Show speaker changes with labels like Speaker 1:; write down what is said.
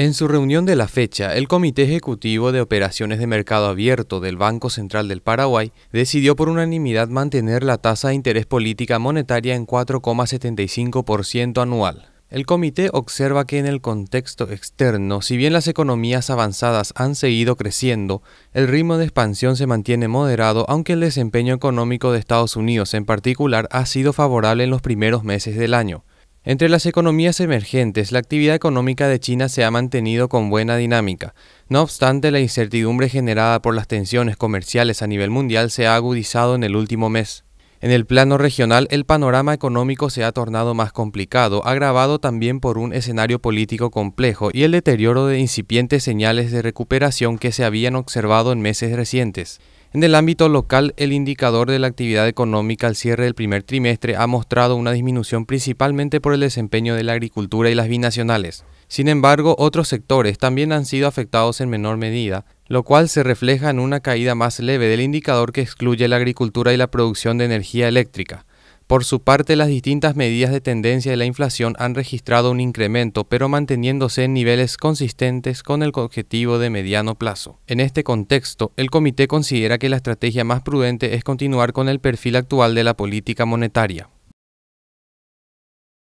Speaker 1: En su reunión de la fecha, el Comité Ejecutivo de Operaciones de Mercado Abierto del Banco Central del Paraguay decidió por unanimidad mantener la tasa de interés política monetaria en 4,75% anual. El comité observa que en el contexto externo, si bien las economías avanzadas han seguido creciendo, el ritmo de expansión se mantiene moderado aunque el desempeño económico de Estados Unidos en particular ha sido favorable en los primeros meses del año. Entre las economías emergentes, la actividad económica de China se ha mantenido con buena dinámica. No obstante, la incertidumbre generada por las tensiones comerciales a nivel mundial se ha agudizado en el último mes. En el plano regional, el panorama económico se ha tornado más complicado, agravado también por un escenario político complejo y el deterioro de incipientes señales de recuperación que se habían observado en meses recientes. En el ámbito local, el indicador de la actividad económica al cierre del primer trimestre ha mostrado una disminución principalmente por el desempeño de la agricultura y las binacionales. Sin embargo, otros sectores también han sido afectados en menor medida, lo cual se refleja en una caída más leve del indicador que excluye la agricultura y la producción de energía eléctrica. Por su parte, las distintas medidas de tendencia de la inflación han registrado un incremento, pero manteniéndose en niveles consistentes con el objetivo de mediano plazo. En este contexto, el comité considera que la estrategia más prudente es continuar con el perfil actual de la política monetaria.